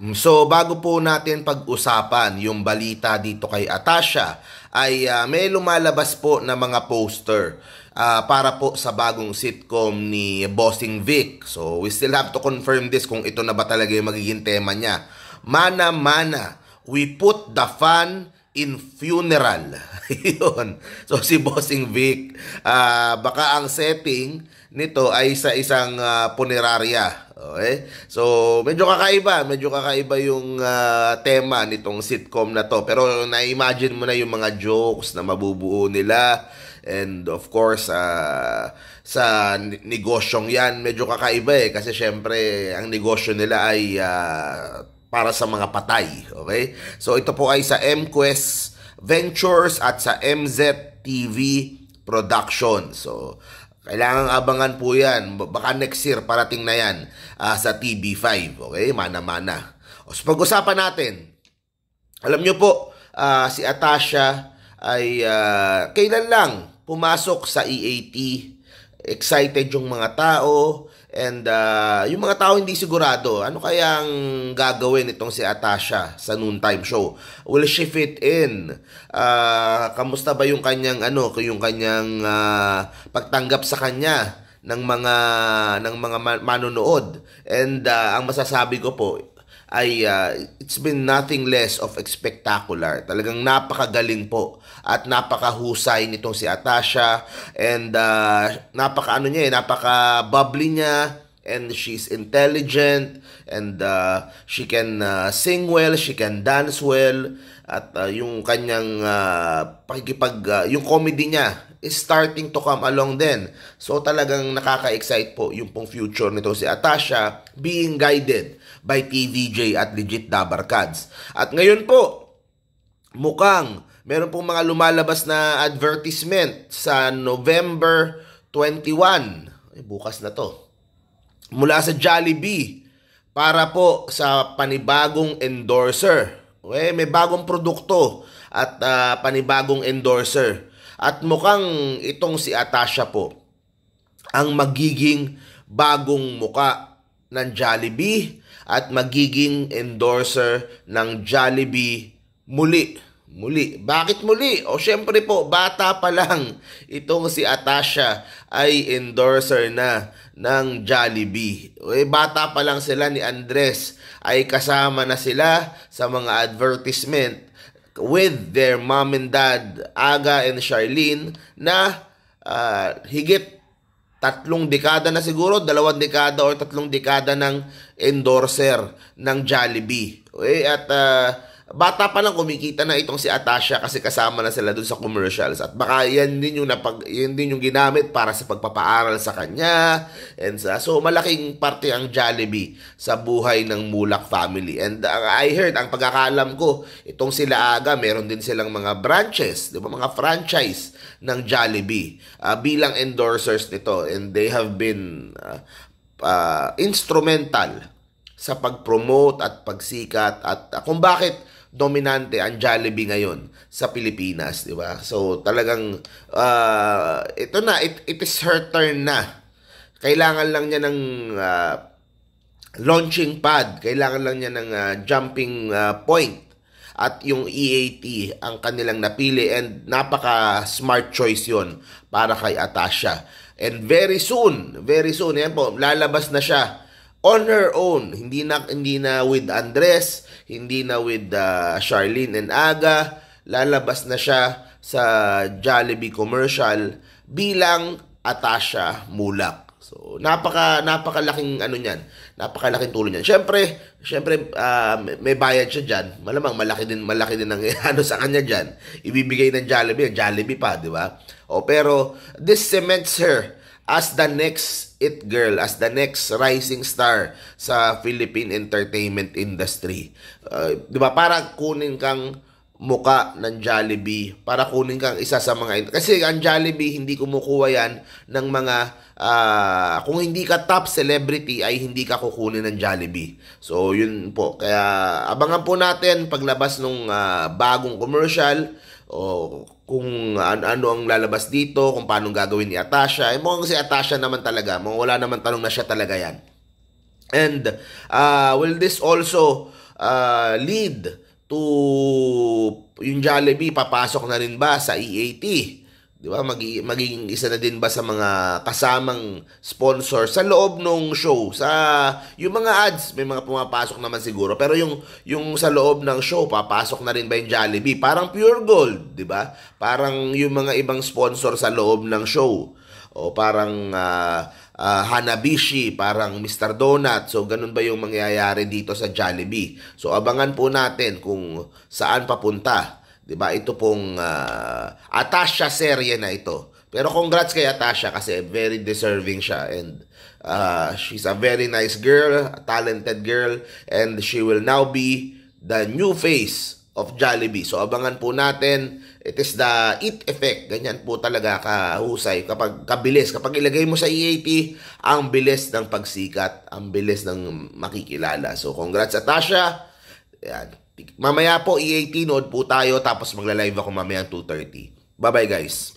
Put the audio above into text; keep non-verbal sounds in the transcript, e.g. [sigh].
Mm, so bago po natin pag-usapan yung balita dito kay Atasha ay uh, may lumalabas po na mga poster uh, para po sa bagong sitcom ni Bossing Vic. So we still have to confirm this kung ito na ba talaga yung magiging tema niya. Mana Mana, we put the fan in funeral. [laughs] Yun. So si Bossing Vic, uh, baka ang setting nito ay sa isang uh, punerarya. Okay? So medyo kakaiba, medyo kakaiba yung uh, tema nitong sitcom na to. Pero na-imagine mo na yung mga jokes na mabubuo nila. And of course, uh, sa negosyong yan, medyo kakaiba eh. Kasi syempre, ang negosyo nila ay uh, para sa mga patay. Okay? So ito po ay sa MQuest Ventures at sa MZ TV Production. So kailangan abangan po yan. Baka next year parating na yan uh, sa TV5. Okay? Mana-mana. O, so pag-usapan natin. Alam niyo po, uh, si Atasha ay uh, kailan lang pumasok sa EAT. Excited yung mga tao And uh, yung mga tao hindi sigurado, ano kaya ang gagawin itong si Atasha sa noontime show? Will she fit in? Uh, kamusta ba yung kanyang ano, yung kanyang uh, pagtanggap sa kanya ng mga ng mga manonood? And uh, ang masasabi ko po, ay uh, it's been nothing less of spectacular. Talagang napakagaling po at napakahusay nitong si Atasha and uh, ah, napaka ano niya eh, napaka bubbly niya and she's intelligent and uh, she can uh, sing well, she can dance well at uh, yung kanyang uh, pakikipag uh, yung comedy niya is starting to come along then. So talagang nakaka-excite po yung pong future nito si Atasha being guided by TVJ at legit Dabarkads. At ngayon po, mukhang meron pong mga lumalabas na advertisement sa November 21. Ay, bukas na to. Mula sa Jollibee para po sa panibagong endorser. Eh, may bagong produkto at uh, panibagong endorser at mukhang itong si Atasha po ang magiging bagong muka ng Jollibee at magiging endorser ng Jollibee muli. Muli. Bakit muli? O syempre po, bata pa lang itong si Atasha ay endorser na ng Jollibee. E, bata pa lang sila ni Andres ay kasama na sila sa mga advertisement with their mom and dad, Aga and Charlene, na uh, higit tatlong dekada na siguro, dalawang dekada o tatlong dekada ng endorser ng Jollibee. Okay? At uh, bata pa lang kumikita na itong si Atasha kasi kasama na sila dun sa commercials at baka yan din yung napag yan din yung ginamit para sa pagpapaaral sa kanya and sa so malaking parte ang Jollibee sa buhay ng Mulak family and uh, I heard ang pagkakalam ko itong sila Aga meron din silang mga branches di ba mga franchise ng Jollibee uh, bilang endorsers nito and they have been uh, uh, instrumental sa pag-promote at pagsikat at uh, kung bakit dominante ang Jollibee ngayon sa Pilipinas, di ba? So talagang uh, ito na it, it is her turn na. Kailangan lang niya ng uh, launching pad, kailangan lang niya ng uh, jumping uh, point at yung EAT ang kanilang napili and napaka smart choice yon para kay Atasha. And very soon, very soon, yan po, lalabas na siya on her own. Hindi na hindi na with Andres, hindi na with uh, Charlene and Aga, lalabas na siya sa Jollibee commercial bilang Atasha Mulak. So napaka napakalaking ano niyan, napakalaking tulong niyan. Syempre, syempre uh, ah, may bayad siya diyan. Malamang malaki din malaki din ang [laughs] ano sa kanya diyan. Ibibigay ng Jollibee, Jollibee pa, di ba? O pero this cements her as the next it girl, as the next rising star sa Philippine entertainment industry. Uh, 'Di ba? Para kunin kang muka ng Jollibee para kunin kang isa sa mga kasi ang Jollibee hindi kumukuha yan ng mga uh, kung hindi ka top celebrity ay hindi ka kukunin ng Jollibee so yun po kaya abangan po natin paglabas ng uh, ah, bagong commercial oh, kung an- ano ang lalabas dito, kung paano gagawin ni Atasha. Eh, mukhang si Atasha naman talaga. Mukhang wala naman tanong na siya talaga yan. And uh, will this also uh, lead to yung Jollibee papasok na rin ba sa EAT? di ba, magi, magiging isa na din ba sa mga kasamang sponsor sa loob ng show? Sa yung mga ads, may mga pumapasok naman siguro, pero yung yung sa loob ng show, papasok na rin ba yung Jollibee? Parang pure gold, di ba? Parang yung mga ibang sponsor sa loob ng show. O parang uh, uh, Hanabishi, parang Mr. Donut. So, ganun ba yung mangyayari dito sa Jollibee? So, abangan po natin kung saan papunta 'Di ba? Ito pong uh, Atasha serye na ito. Pero congrats kay Atasha kasi very deserving siya and uh, she's a very nice girl, a talented girl and she will now be the new face of Jollibee. So abangan po natin, it is the eat effect. Ganyan po talaga kahusay kapag kabilis. Kapag ilagay mo sa EAT, ang bilis ng pagsikat, ang bilis ng makikilala. So congrats Atasha. Yan. Mamaya po, EAT, nood po tayo. Tapos magla-live ako mamaya 2.30. Bye-bye guys.